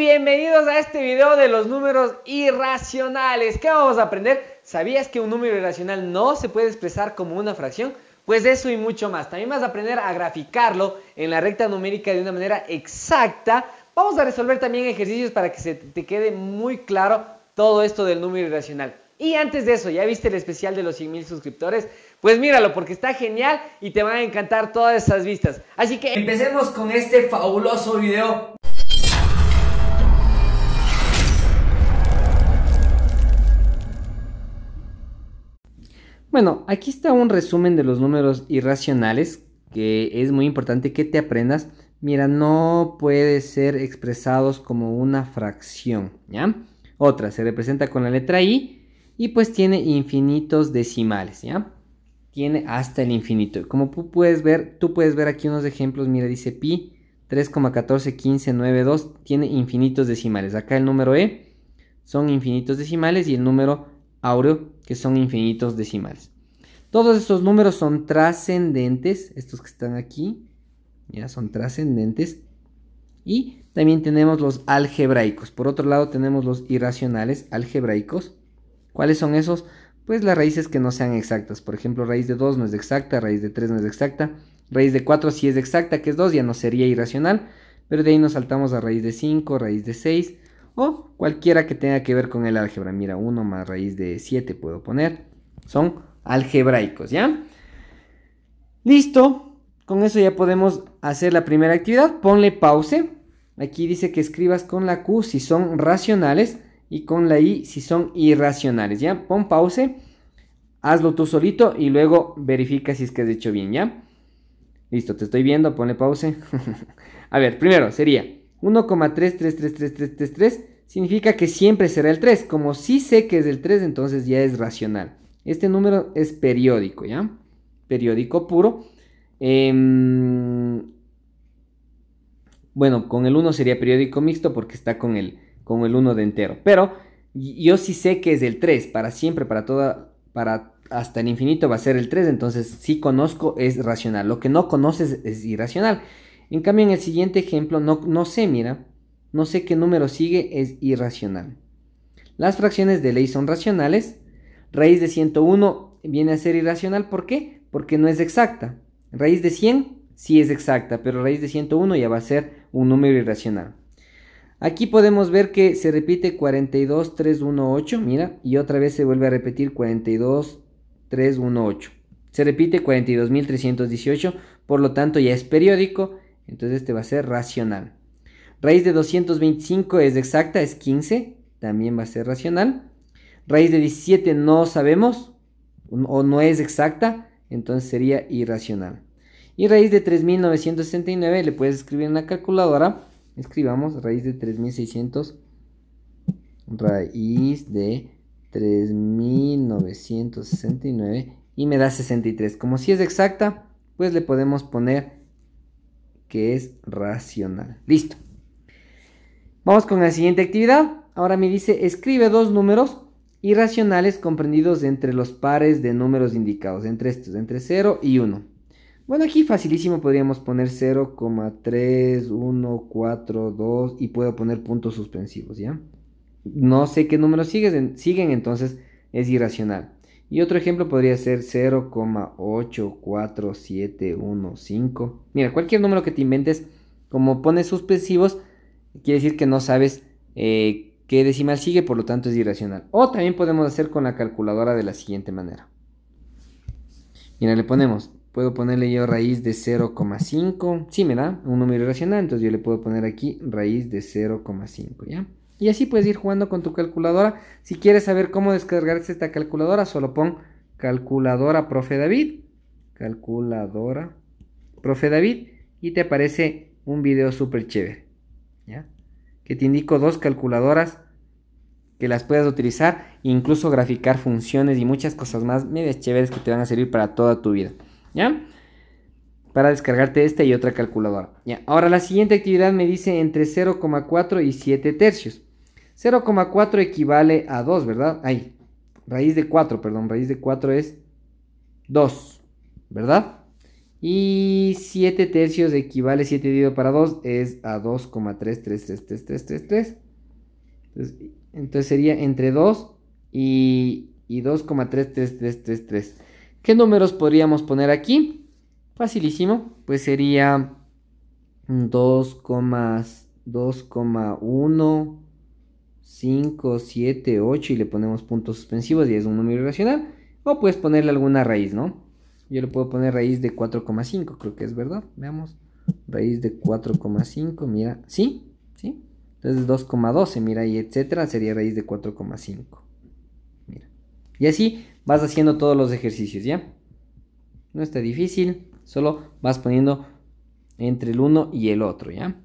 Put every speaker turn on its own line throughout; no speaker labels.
Bienvenidos a este video de los números irracionales. ¿Qué vamos a aprender? ¿Sabías que un número irracional no se puede expresar como una fracción? Pues eso y mucho más. También vas a aprender a graficarlo en la recta numérica de una manera exacta. Vamos a resolver también ejercicios para que se te quede muy claro todo esto del número irracional. Y antes de eso, ¿ya viste el especial de los 100.000 suscriptores? Pues míralo porque está genial y te van a encantar todas esas vistas. Así que empecemos con este fabuloso video. Bueno, aquí está un resumen de los números irracionales que es muy importante que te aprendas. Mira, no puede ser expresados como una fracción, ¿ya? Otra, se representa con la letra I y pues tiene infinitos decimales, ¿ya? Tiene hasta el infinito. Como tú puedes ver, tú puedes ver aquí unos ejemplos, mira, dice pi 3,141592, tiene infinitos decimales. Acá el número E son infinitos decimales y el número Aureo, que son infinitos decimales. Todos estos números son trascendentes, estos que están aquí, ya son trascendentes. Y también tenemos los algebraicos. Por otro lado tenemos los irracionales algebraicos. ¿Cuáles son esos? Pues las raíces que no sean exactas. Por ejemplo, raíz de 2 no es exacta, raíz de 3 no es exacta, raíz de 4 sí es exacta, que es 2, ya no sería irracional. Pero de ahí nos saltamos a raíz de 5, raíz de 6, o cualquiera que tenga que ver con el álgebra. Mira, 1 más raíz de 7 puedo poner. Son algebraicos, ¿ya? Listo. Con eso ya podemos hacer la primera actividad. Ponle pause. Aquí dice que escribas con la Q si son racionales y con la I si son irracionales, ¿ya? Pon pause. Hazlo tú solito y luego verifica si es que has hecho bien, ¿ya? Listo, te estoy viendo, ponle pause. A ver, primero sería 1,3333333 significa que siempre será el 3. Como sí sé que es el 3, entonces ya es racional. Este número es periódico, ¿ya? Periódico puro. Em, bueno, con el 1 sería periódico mixto porque está con el, con el 1 de entero. Pero yo sí sé que es el 3, para siempre, para toda, para hasta el infinito va a ser el 3, entonces sí conozco es racional. Lo que no conoces es irracional. En cambio, en el siguiente ejemplo, no, no sé, mira, no sé qué número sigue, es irracional. Las fracciones de ley son racionales. Raíz de 101 viene a ser irracional, ¿por qué? Porque no es exacta. Raíz de 100 sí es exacta, pero raíz de 101 ya va a ser un número irracional. Aquí podemos ver que se repite 42318, mira, y otra vez se vuelve a repetir 42318. Se repite 42318, por lo tanto ya es periódico entonces este va a ser racional. Raíz de 225 es exacta, es 15. También va a ser racional. Raíz de 17 no sabemos o no es exacta, entonces sería irracional. Y raíz de 3969 le puedes escribir en la calculadora. Escribamos raíz de 3600. Raíz de 3969 y me da 63. Como si es exacta, pues le podemos poner que es racional. Listo. Vamos con la siguiente actividad. Ahora me dice, escribe dos números irracionales comprendidos entre los pares de números indicados, entre estos, entre 0 y 1. Bueno, aquí facilísimo podríamos poner 0,3142 1, y puedo poner puntos suspensivos, ¿ya? No sé qué números siguen, siguen entonces es irracional. Y otro ejemplo podría ser 0,84715. Mira, cualquier número que te inventes, como pones suspensivos, quiere decir que no sabes eh, qué decimal sigue, por lo tanto es irracional. O también podemos hacer con la calculadora de la siguiente manera. Mira, le ponemos, puedo ponerle yo raíz de 0,5. Sí, me da un número irracional, entonces yo le puedo poner aquí raíz de 0,5, ¿ya? Y así puedes ir jugando con tu calculadora. Si quieres saber cómo descargar esta calculadora, solo pon calculadora profe David. Calculadora profe David. Y te aparece un video súper chévere. Que te indico dos calculadoras que las puedas utilizar incluso graficar funciones y muchas cosas más medias chéveres que te van a servir para toda tu vida. ¿Ya? Para descargarte esta y otra calculadora. ¿Ya? Ahora la siguiente actividad me dice entre 0,4 y 7 tercios. 0,4 equivale a 2, ¿verdad? Ay, raíz de 4, perdón, raíz de 4 es 2, ¿verdad? Y 7 tercios equivale 7 dividido para 2 es a 2,333333. Entonces, entonces sería entre 2 y, y 2,33333. ¿Qué números podríamos poner aquí? Facilísimo, pues sería 2,1. 5, 7, 8 y le ponemos puntos suspensivos y es un número irracional. O puedes ponerle alguna raíz, ¿no? Yo le puedo poner raíz de 4,5, creo que es verdad. Veamos. Raíz de 4,5, mira. ¿Sí? ¿Sí? Entonces 2,12, mira, y etcétera, sería raíz de 4,5. Mira. Y así vas haciendo todos los ejercicios, ¿ya? No está difícil, solo vas poniendo entre el uno y el otro, ¿ya?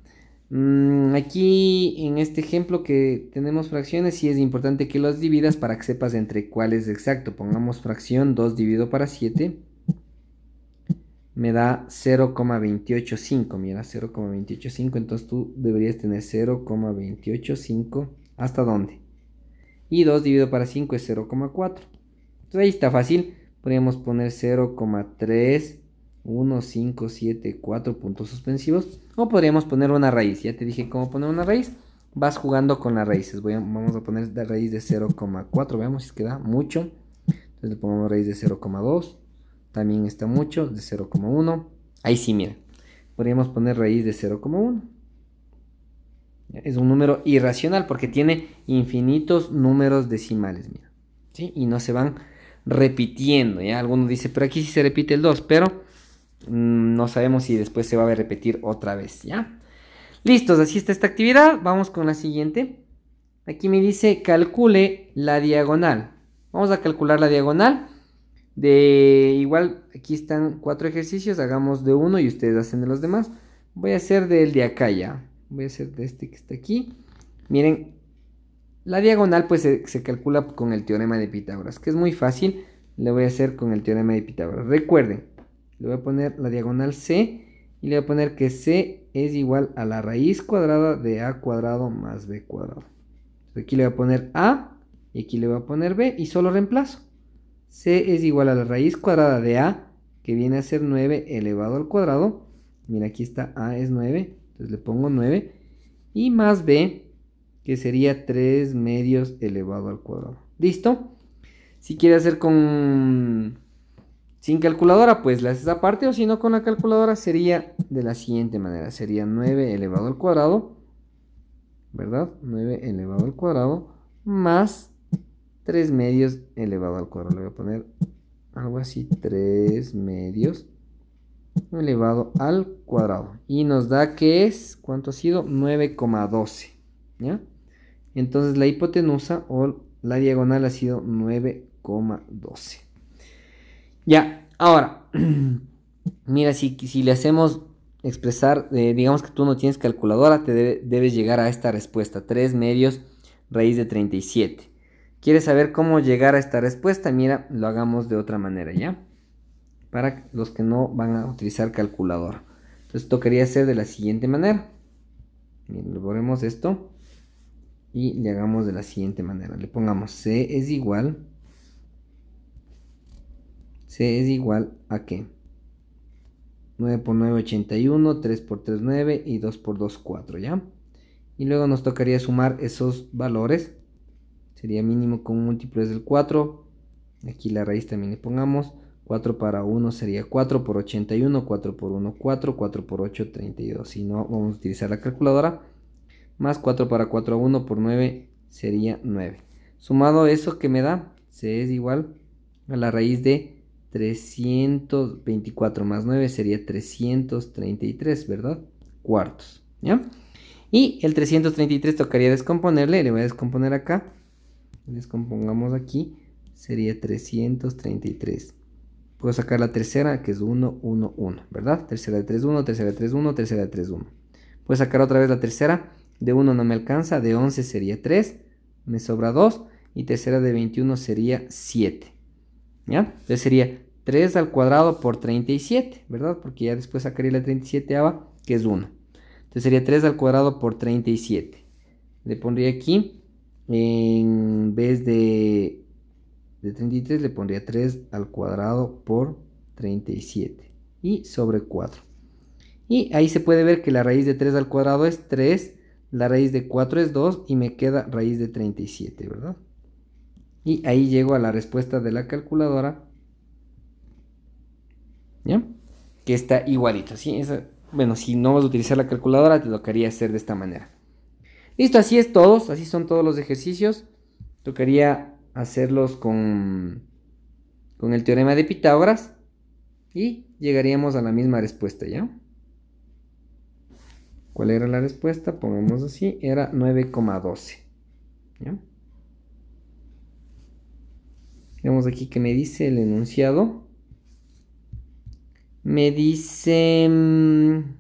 Mm, aquí en este ejemplo que tenemos fracciones, Y es importante que las dividas para que sepas entre cuál es exacto. Pongamos fracción 2 dividido para 7. Me da 0,285. Mira, 0,285. Entonces tú deberías tener 0,285. ¿Hasta dónde? Y 2 dividido para 5 es 0,4. Entonces ahí está fácil. Podríamos poner 0,3 1, 5, 7, 4 puntos suspensivos. O podríamos poner una raíz. Ya te dije cómo poner una raíz. Vas jugando con las raíces. vamos a poner la raíz de 0,4. Veamos si queda mucho. Entonces le ponemos raíz de 0,2. También está mucho. De 0,1. Ahí sí, mira. Podríamos poner raíz de 0,1. Es un número irracional porque tiene infinitos números decimales, mira. Y no se van repitiendo, ¿ya? Algunos dice, pero aquí sí se repite el 2, pero Mm, no sabemos si después se va a repetir otra vez, ¿ya? Listos, así está esta actividad. Vamos con la siguiente. Aquí me dice calcule la diagonal. Vamos a calcular la diagonal. De igual, aquí están cuatro ejercicios. Hagamos de uno y ustedes hacen de los demás. Voy a hacer del de acá ya. Voy a hacer de este que está aquí. Miren, la diagonal pues se, se calcula con el teorema de Pitágoras, que es muy fácil. Le voy a hacer con el teorema de Pitágoras. Recuerden, le voy a poner la diagonal C y le voy a poner que C es igual a la raíz cuadrada de A cuadrado más B cuadrado. aquí le voy a poner A y aquí le voy a poner B y solo reemplazo. C es igual a la raíz cuadrada de A que viene a ser 9 elevado al cuadrado. Mira, aquí está A es 9, entonces le pongo 9. Y más B que sería 3 medios elevado al cuadrado. ¿Listo? Si quiere hacer con sin calculadora, pues la esa parte, o si no con la calculadora sería de la siguiente manera. Sería 9 elevado al cuadrado, ¿verdad? 9 elevado al cuadrado más 3 medios elevado al cuadrado. Le voy a poner algo así, 3 medios elevado al cuadrado. Y nos da que es, ¿cuánto ha sido? 9,12. ¿Ya? Entonces la hipotenusa o la diagonal ha sido 9,12. Ya, ahora, mira, si, si le hacemos expresar, eh, digamos que tú no tienes calculadora, te debes llegar a esta respuesta, 3 medios raíz de 37. ¿Quieres saber cómo llegar a esta respuesta? Mira, lo hagamos de otra manera, ¿ya? Para los que no van a utilizar calculadora. Entonces, esto quería hacer de la siguiente manera. le esto y le hagamos de la siguiente manera. Le pongamos C es igual C es igual a que 9 por 9, 81, 3 por 3, 9 y 2 por 2, 4, ¿ya? Y luego nos tocaría sumar esos valores. Sería mínimo con múltiples del 4. Aquí la raíz también le pongamos. 4 para 1 sería 4 por 81, 4 por 1, 4, 4 por 8, 32. Si no, vamos a utilizar la calculadora. Más 4 para 4, 1 por 9 sería 9. Sumado eso que me da, se es igual a la raíz de 324 más 9 sería 333, ¿verdad? Cuartos, ¿ya? Y el 333 tocaría descomponerle, le voy a descomponer acá. Descompongamos aquí, sería 333. Puedo sacar la tercera, que es 1, 1, 1, ¿verdad? Tercera de 3, 1, tercera de 3, 1, tercera de 3, 1. Puedo sacar otra vez la tercera, de 1 no me alcanza, de 11 sería 3, me sobra 2, y tercera de 21 sería 7. ¿ya? Entonces sería 3 al cuadrado por 37, ¿verdad? Porque ya después sacaría la 37 ava, que es 1. Entonces sería 3 al cuadrado por 37. Le pondría aquí, en vez de, de 33, le pondría 3 al cuadrado por 37. Y sobre 4. Y ahí se puede ver que la raíz de 3 al cuadrado es 3, la raíz de 4 es 2 y me queda raíz de 37, ¿verdad? Y ahí llego a la respuesta de la calculadora. ¿Ya? Que está igualito. ¿sí? bueno, si no vas a utilizar la calculadora, te tocaría hacer de esta manera. Listo, así es todos. Así son todos los ejercicios. Tocaría hacerlos con, con el teorema de Pitágoras. Y llegaríamos a la misma respuesta, ¿ya? ¿Cuál era la respuesta? Pongamos así, era 9,12. ¿Ya? Vemos aquí que me dice el enunciado. Me dice... Mm,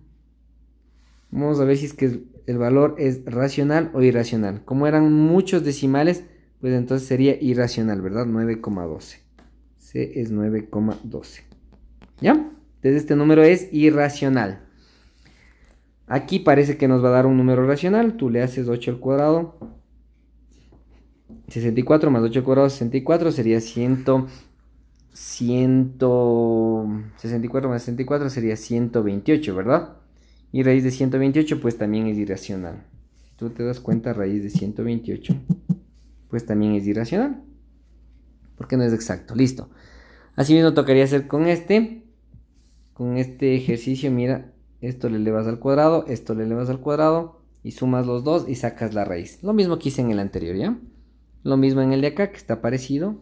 vamos a ver si es que el valor es racional o irracional. Como eran muchos decimales, pues entonces sería irracional, ¿verdad? 9,12. C es 9,12. ¿Ya? Entonces este número es irracional. Aquí parece que nos va a dar un número racional. Tú le haces 8 al cuadrado 64 más 8 cuadrado, 64 sería 100. 164 más 64 sería 128, ¿verdad? Y raíz de 128 pues también es irracional. Tú te das cuenta, raíz de 128 pues también es irracional. Porque no es exacto, listo. Así mismo tocaría hacer con este. Con este ejercicio, mira, esto le elevas al cuadrado, esto le elevas al cuadrado y sumas los dos y sacas la raíz. Lo mismo que hice en el anterior, ¿ya? Lo mismo en el de acá, que está parecido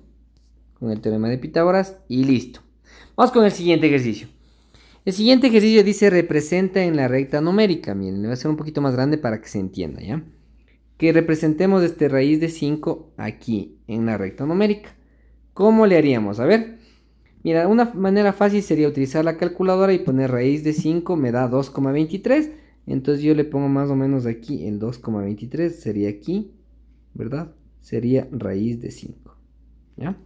con el teorema de Pitágoras. Y listo. Vamos con el siguiente ejercicio. El siguiente ejercicio dice representa en la recta numérica. Miren, le voy a hacer un poquito más grande para que se entienda, ¿ya? Que representemos este raíz de 5 aquí, en la recta numérica. ¿Cómo le haríamos? A ver. Mira, una manera fácil sería utilizar la calculadora y poner raíz de 5 me da 2,23. Entonces yo le pongo más o menos aquí el 2,23, sería aquí, ¿verdad? sería raíz de 5. ¿Ya?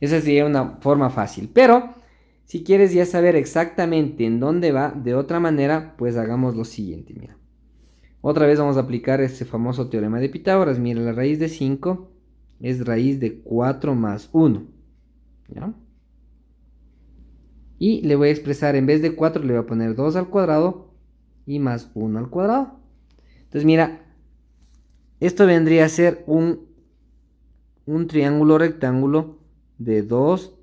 Esa sería una forma fácil. Pero si quieres ya saber exactamente en dónde va de otra manera, pues hagamos lo siguiente, mira. Otra vez vamos a aplicar este famoso teorema de Pitágoras. Mira, la raíz de 5 es raíz de 4 más 1. ¿Ya? Y le voy a expresar, en vez de 4 le voy a poner 2 al cuadrado y más 1 al cuadrado. Entonces mira, esto vendría a ser un un triángulo rectángulo de 2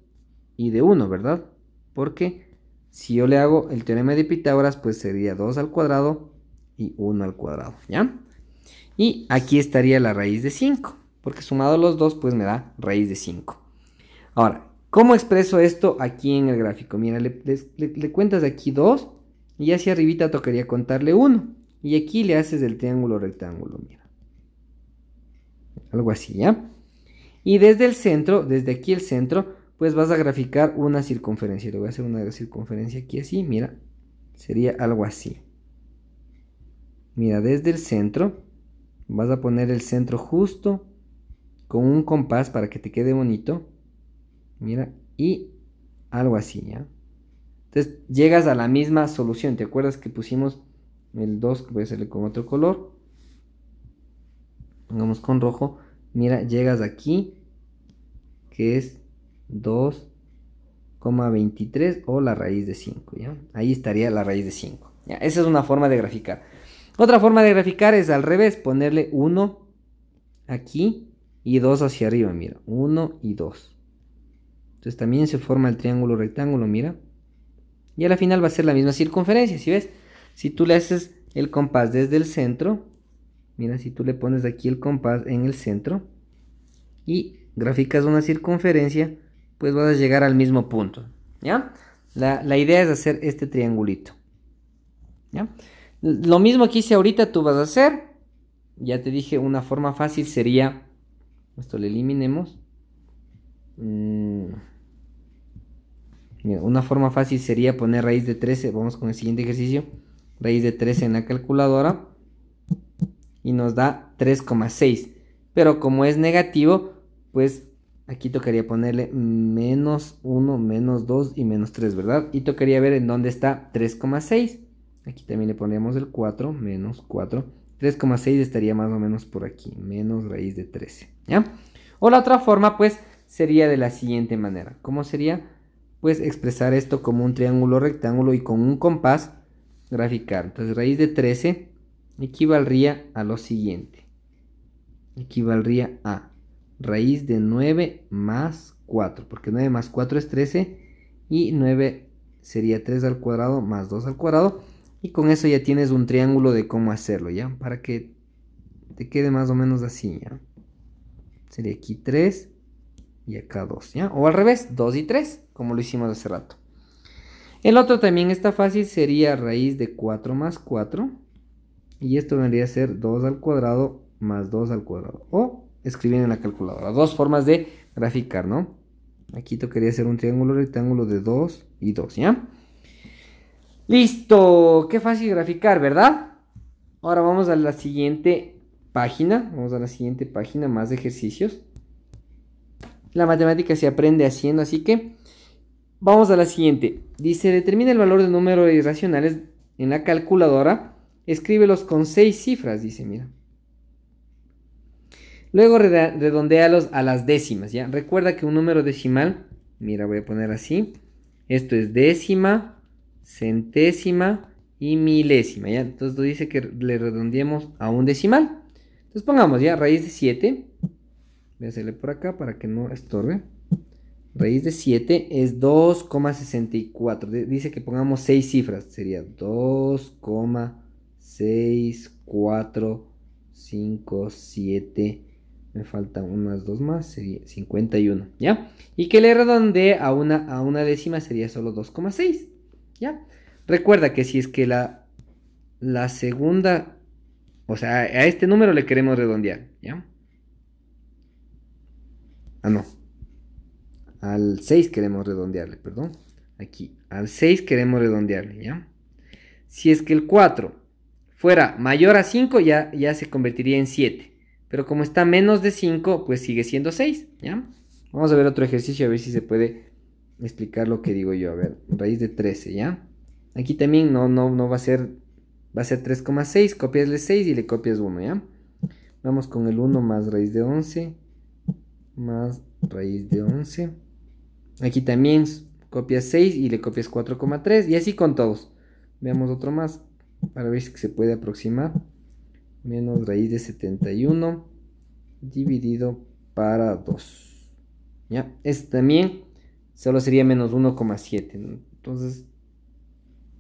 y de 1, ¿verdad? Porque si yo le hago el teorema de Pitágoras, pues sería 2 al cuadrado y 1 al cuadrado, ¿ya? Y aquí estaría la raíz de 5, porque sumado los dos, pues me da raíz de 5. Ahora, ¿cómo expreso esto aquí en el gráfico? Mira, le, le cuentas aquí 2 y hacia arribita tocaría contarle 1. Y aquí le haces el triángulo rectángulo, mira. Algo así, ¿ya? Y desde el centro, desde aquí el centro, pues vas a graficar una circunferencia. Le voy a hacer una circunferencia aquí así, mira. Sería algo así. Mira, desde el centro, vas a poner el centro justo con un compás para que te quede bonito. Mira, y algo así, ¿ya? Entonces llegas a la misma solución. ¿Te acuerdas que pusimos el 2? Voy a hacerle con otro color. Pongamos con rojo. Mira, llegas aquí, que es 2,23 o la raíz de 5. ¿ya? Ahí estaría la raíz de 5. Esa es una forma de graficar. Otra forma de graficar es al revés, ponerle 1 aquí y 2 hacia arriba, mira, 1 y 2. Entonces también se forma el triángulo rectángulo, mira. Y a la final va a ser la misma circunferencia, si ves? Si tú le haces el compás desde el centro, Mira, si tú le pones aquí el compás en el centro y graficas una circunferencia, pues vas a llegar al mismo punto. ¿Ya? La, idea es hacer este triangulito. ¿Ya? Lo mismo que hice ahorita tú vas a hacer. Ya te dije, una forma fácil sería... Esto lo eliminemos. Mm, una forma fácil sería poner raíz de 13. Vamos con el siguiente ejercicio. Raíz de 13 en la calculadora y nos da 3,6. Pero como es negativo, pues aquí tocaría ponerle menos 1, menos 2 y menos 3, ¿verdad? Y tocaría ver en dónde está 3,6. Aquí también le pondríamos el 4, menos 4. 3,6 estaría más o menos por aquí, menos raíz de 13, ¿ya? O la otra forma, pues, sería de la siguiente manera. ¿Cómo sería? Pues expresar esto como un triángulo rectángulo y con un compás graficar. Entonces, raíz de 13 equivaldría a lo siguiente. Equivaldría a raíz de 9 más 4, porque 9 más 4 es 13 y 9 sería 3 al cuadrado más 2 al cuadrado. Y con eso ya tienes un triángulo de cómo hacerlo, ¿ya? Para que te quede más o menos así, ¿ya? Sería aquí 3 y acá 2, ¿ya? O al revés, 2 y 3, como lo hicimos hace rato. El otro también está fácil, sería raíz de 4 más 4 y esto vendría a ser 2 al cuadrado más 2 al cuadrado. O escribir en la calculadora. Dos formas de graficar, ¿no? Aquí quería hacer un triángulo rectángulo de 2 y 2, ¿ya? ¡Listo! ¡Qué fácil graficar, ¿verdad? Ahora vamos a la siguiente página. Vamos a la siguiente página, más de ejercicios. La matemática se aprende haciendo, así que... Vamos a la siguiente. Dice, determina el valor de números irracionales en la calculadora Escríbelos con seis cifras, dice, mira. Luego redondealos a las décimas, ¿ya? Recuerda que un número decimal, mira, voy a poner así. Esto es décima, centésima y milésima, ¿ya? Entonces dice que le redondeemos a un decimal. Entonces pongamos, ¿ya? Raíz de 7. Voy a hacerle por acá para que no estorbe. Raíz de 7 es 2,64. Dice que pongamos 6 cifras. Sería 2,64. 6, 4, 5, 7. Me faltan unas dos más, sería 51, ¿ya? Y que le redondee a una, a una décima sería solo 2,6, ¿ya? Recuerda que si es que la, la segunda, o sea, a este número le queremos redondear, ¿ya? Ah, no. Al 6 queremos redondearle, perdón. Aquí, al 6 queremos redondearle, ¿ya? Si es que el 4 fuera mayor a 5 ya, ya se convertiría en 7. Pero como está menos de 5, pues sigue siendo 6. ¿ya? Vamos a ver otro ejercicio a ver si se puede explicar lo que digo yo. A ver, raíz de 13, ¿ya? Aquí también no, no, no va a ser, va a ser 3,6, copiasle 6 y le copias 1, ¿ya? Vamos con el 1 más raíz de 11, más raíz de 11. Aquí también copias 6 y le copias 4,3 y así con todos. Veamos otro más para ver si se puede aproximar. Menos raíz de 71 dividido para 2. ¿Ya? Este también solo sería menos 1,7. Entonces,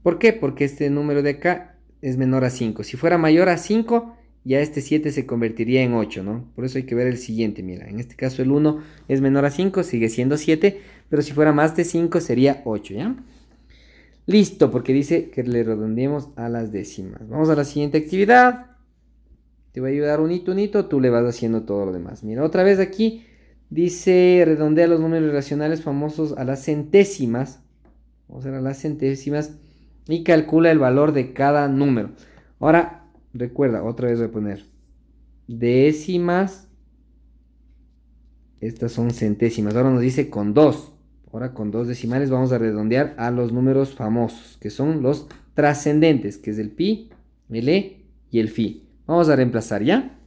¿por qué? Porque este número de acá es menor a 5. Si fuera mayor a 5, ya este 7 se convertiría en 8, ¿no? Por eso hay que ver el siguiente, mira. En este caso el 1 es menor a 5, sigue siendo 7, pero si fuera más de 5 sería 8, ¿ya? Listo, porque dice que le redondeemos a las décimas. Vamos a la siguiente actividad. Te voy a ayudar un hito, un hito, tú le vas haciendo todo lo demás. Mira, otra vez aquí dice redondea los números racionales famosos a las centésimas. Vamos a hacer a las centésimas y calcula el valor de cada número. Ahora, recuerda, otra vez voy a poner décimas. Estas son centésimas. Ahora nos dice con dos. Ahora con dos decimales vamos a redondear a los números famosos, que son los trascendentes, que es el pi, el e y el fi. Vamos a reemplazar ya.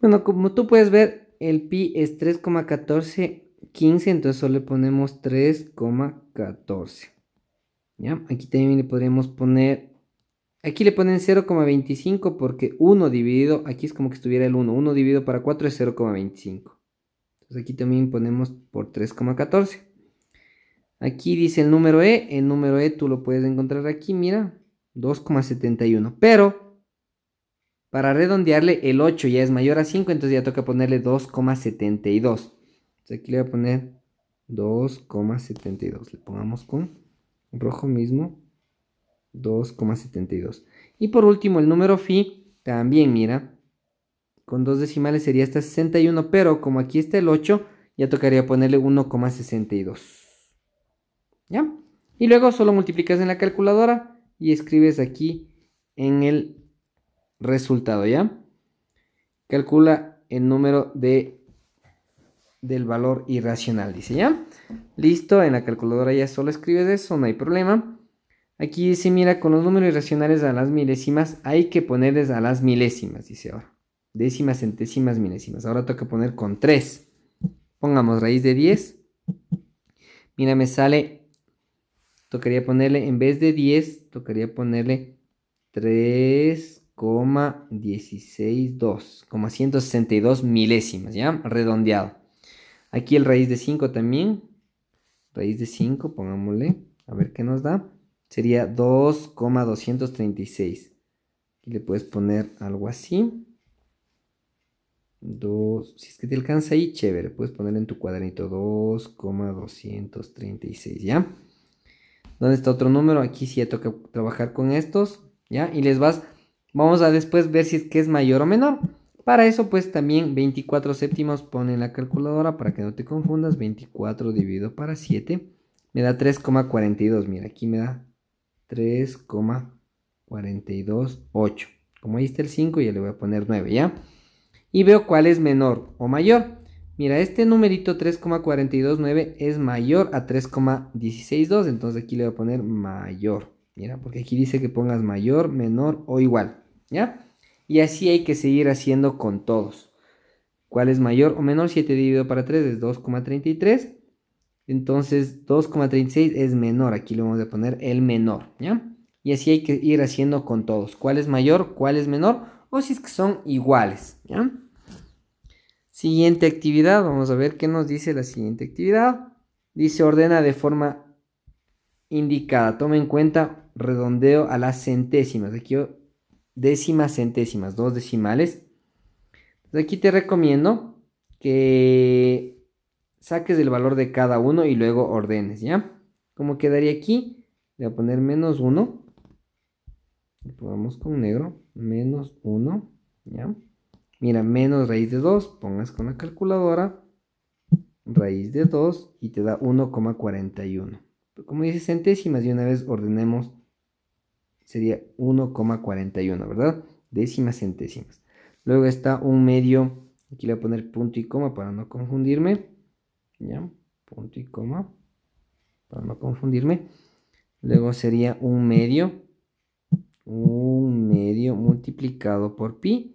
Bueno, como tú puedes ver, el pi es 3,1415, entonces solo le ponemos 3,14. ¿Ya? Aquí también le podríamos poner Aquí le ponen 0,25 porque 1 dividido, aquí es como que estuviera el 1. 1 dividido para 4 es 0,25. Entonces aquí también ponemos por 3,14. Aquí dice el número E. El número E tú lo puedes encontrar aquí, mira. 2,71. Pero para redondearle el 8 ya es mayor a 5, entonces ya toca ponerle 2,72. Entonces aquí le voy a poner 2,72. Le pongamos con rojo mismo. 2,72. Y por último, el número phi también, mira, con dos decimales sería hasta 61, pero como aquí está el 8, ya tocaría ponerle 1,62. ¿Ya? Y luego solo multiplicas en la calculadora y escribes aquí en el resultado, ¿ya? Calcula el número de, del valor irracional, dice, ¿ya? Listo, en la calculadora ya solo escribes eso, no hay problema. Aquí dice, mira, con los números irracionales a las milésimas hay que ponerles a las milésimas, dice ahora. Décimas, centésimas, milésimas. Ahora toca poner con 3. Pongamos raíz de 10. Mira, me sale, tocaría ponerle, en vez de 10, tocaría ponerle 3,162, como 162 milésimas, ¿ya? Redondeado. Aquí el raíz de 5 también. Raíz de 5, pongámosle, a ver qué nos da sería 2,236. y le puedes poner algo así. 2, si es que te alcanza ahí, chévere, puedes poner en tu cuadernito 2,236, ¿ya? ¿Dónde está otro número? Aquí sí ya toca trabajar con estos, ¿ya? Y les vas, vamos a después ver si es que es mayor o menor. Para eso, pues también 24 séptimos pone en la calculadora para que no te confundas. 24 dividido para 7 me da 3,42. Mira, aquí me da 3,428. Como ahí está el 5, ya le voy a poner 9, ¿ya? Y veo cuál es menor o mayor. Mira, este numerito 3,429 es mayor a 3,162, entonces aquí le voy a poner mayor. Mira, porque aquí dice que pongas mayor, menor o igual, ¿ya? Y así hay que seguir haciendo con todos. ¿Cuál es mayor o menor? 7 dividido para 3 es 2,33. Entonces 2,36 es menor, aquí le vamos a poner el menor, ¿ya? Y así hay que ir haciendo con todos, cuál es mayor, cuál es menor, o si es que son iguales, ¿ya? Siguiente actividad, vamos a ver qué nos dice la siguiente actividad. Dice ordena de forma indicada, toma en cuenta redondeo a las centésimas, aquí décimas, centésimas, dos decimales. Pues aquí te recomiendo que saques el valor de cada uno y luego ordenes, ¿ya? ¿Cómo quedaría aquí, le voy a poner menos 1. pongamos con negro, menos 1, ¿ya? Mira, menos raíz de 2, pongas con la calculadora, raíz de 2 y te da 1,41. Como dice centésimas, y una vez ordenemos, sería 1,41, ¿verdad? Décimas, centésimas. Luego está un medio, aquí le voy a poner punto y coma para no confundirme ¿ya? Punto y coma, para no confundirme. Luego sería un medio, un medio multiplicado por pi.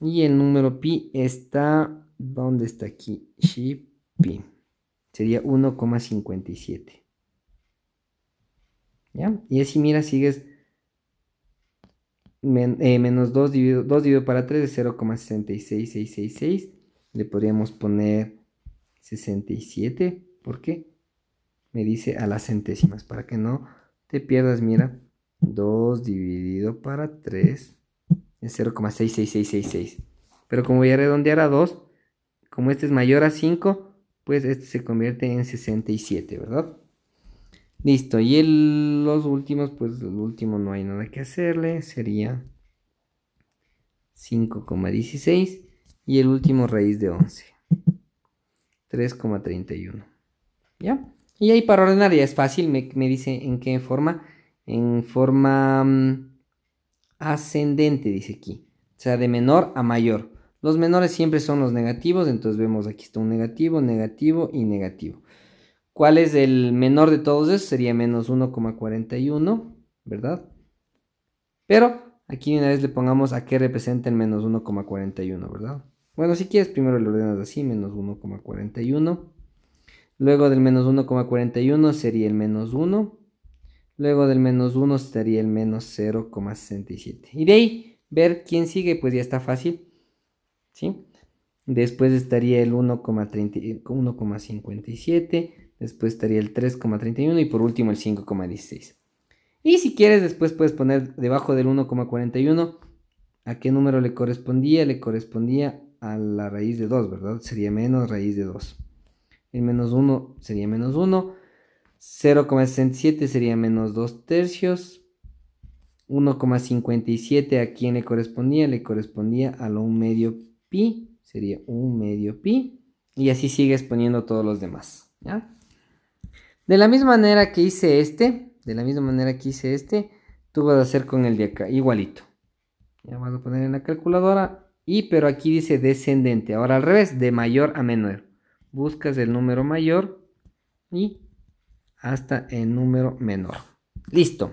Y el número pi está, ¿dónde está aquí? si pi. Sería 1,57. ¿Ya? Y así, mira, sigues eh, menos 2 dividido, 2 dividido para 3 es 0,66666. Le podríamos poner 67. ¿Por qué? Me dice a las centésimas, para que no te pierdas, mira. 2 dividido para 3 es 0,66666. Pero como voy a redondear a 2, como este es mayor a 5, pues este se convierte en 67, ¿verdad? Listo, y el, los últimos, pues el último no hay nada que hacerle, sería 5,16 y el último raíz de 11. 3,31. ¿Ya? Y ahí para ordenar ya es fácil, me, dice en qué forma. En forma mm, ascendente, dice aquí. O sea, de menor a mayor. Los menores siempre son los negativos, entonces vemos aquí está un negativo, negativo y negativo. ¿Cuál es el menor de todos esos? Sería menos 1,41, ¿verdad? Pero aquí una vez le pongamos a qué representa el menos 1,41, ¿verdad? Bueno, si quieres, primero lo ordenas así, menos 1,41. Luego del menos 1,41 sería el menos 1. Luego del menos 1 estaría el menos 0,67. Y de ahí, ver quién sigue, pues ya está fácil. ¿Sí? Después estaría el 1,57. Después estaría el 3,31 y por último el 5,16. Y si quieres, después puedes poner debajo del 1,41 a qué número le correspondía. Le correspondía a la raíz de 2, ¿verdad? Sería menos raíz de 2. El menos 1 sería menos 1. 0,67 sería menos 2 tercios. 1,57 a quién le correspondía? Le correspondía a lo 1 medio pi. Sería 1 medio pi. Y así sigue exponiendo todos los demás. ¿ya? De la misma manera que hice este, de la misma manera que hice este, tú vas a hacer con el de acá, igualito. Ya vas a poner en la calculadora y pero aquí dice descendente. Ahora al revés, de mayor a menor. Buscas el número mayor y hasta el número menor. Listo.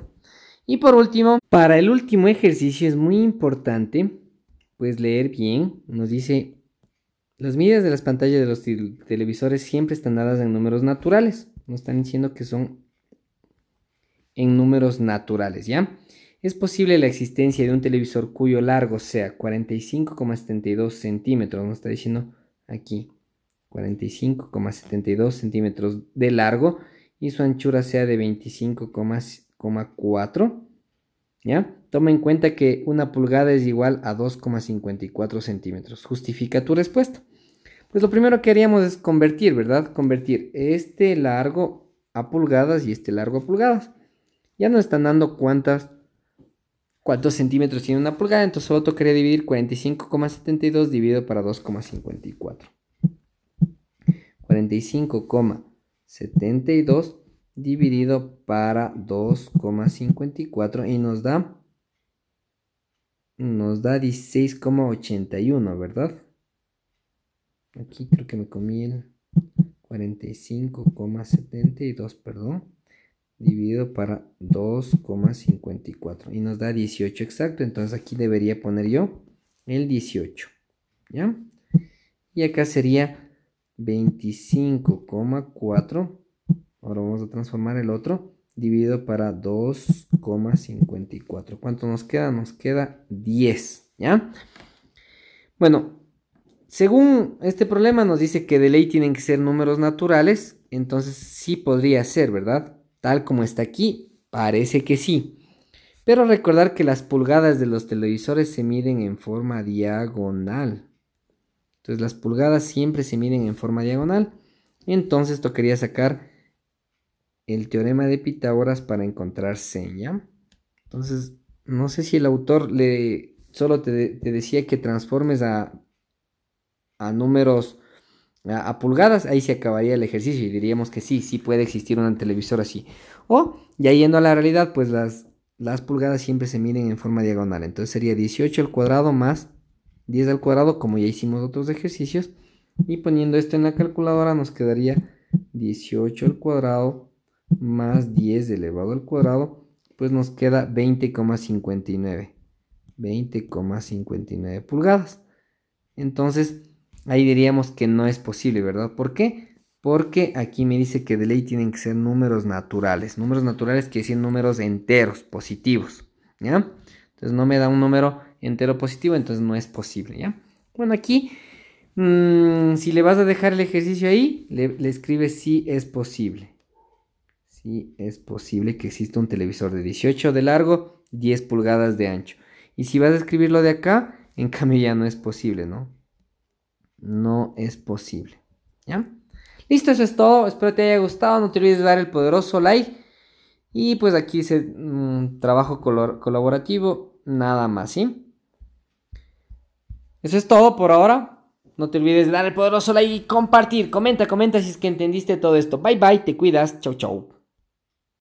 Y por último, para el último ejercicio es muy importante pues leer bien. Nos dice, las medidas de las pantallas de los televisores siempre están dadas en números naturales. Nos están diciendo que son en números naturales, ¿ya? es posible la existencia de un televisor cuyo largo sea 45,72 centímetros, nos está diciendo aquí 45,72 centímetros de largo y su anchura sea de 25,4. ¿Ya? Toma en cuenta que una pulgada es igual a 2,54 centímetros. Justifica tu respuesta. Pues lo primero que haríamos es convertir, ¿verdad? Convertir este largo a pulgadas y este largo a pulgadas. Ya nos están dando cuántas ¿Cuántos centímetros tiene una pulgada, entonces solo quería dividir 45,72 dividido para 2,54. 45,72 dividido para 2,54 y nos da nos da 16,81, ¿verdad? Aquí creo que me comí el 45,72, perdón dividido para 2,54 y nos da 18 exacto. Entonces aquí debería poner yo el 18. ¿Ya? Y acá sería 25,4. Ahora vamos a transformar el otro. Dividido para 2,54. ¿Cuánto nos queda? Nos queda 10. ¿Ya? Bueno, según este problema nos dice que de ley tienen que ser números naturales. Entonces sí podría ser, ¿verdad? tal como está aquí, parece que sí. Pero recordar que las pulgadas de los televisores se miden en forma diagonal. Entonces las pulgadas siempre se miden en forma diagonal. Entonces tocaría sacar el teorema de Pitágoras para encontrar seña. Entonces, no sé si el autor le solo te, decía que transformes a, a números a pulgadas, ahí se acabaría el ejercicio y diríamos que sí, sí puede existir un televisor así. O, ya yendo a la realidad, pues las, las pulgadas siempre se miden en forma diagonal. Entonces sería 18 al cuadrado más 10 al cuadrado, como ya hicimos otros ejercicios. Y poniendo esto en la calculadora nos quedaría 18 al cuadrado más 10 elevado al cuadrado, pues nos queda 20,59. 20,59 pulgadas. Entonces, ahí diríamos que no es posible, ¿verdad? ¿Por qué? Porque aquí me dice que de ley tienen que ser números naturales. Números naturales que decir números enteros, positivos, ¿ya? Entonces no me da un número entero positivo, entonces no es posible, ¿ya? Bueno, aquí, mm, si le vas a dejar el ejercicio ahí, le, le escribes si es posible. Si es posible que exista un televisor de 18 de largo, 10 pulgadas de ancho. Y si vas a escribirlo de acá, en cambio ya no es posible, ¿no? no es posible. ¿Ya? Listo, eso es todo. Espero te haya gustado. No te olvides de dar el poderoso like. Y pues aquí es un mm, trabajo colaborativo. Nada más, ¿sí? Eso es todo por ahora. No te olvides de dar el poderoso like y compartir. Comenta, comenta si es que entendiste todo esto. Bye bye, te cuidas. Chau, chau.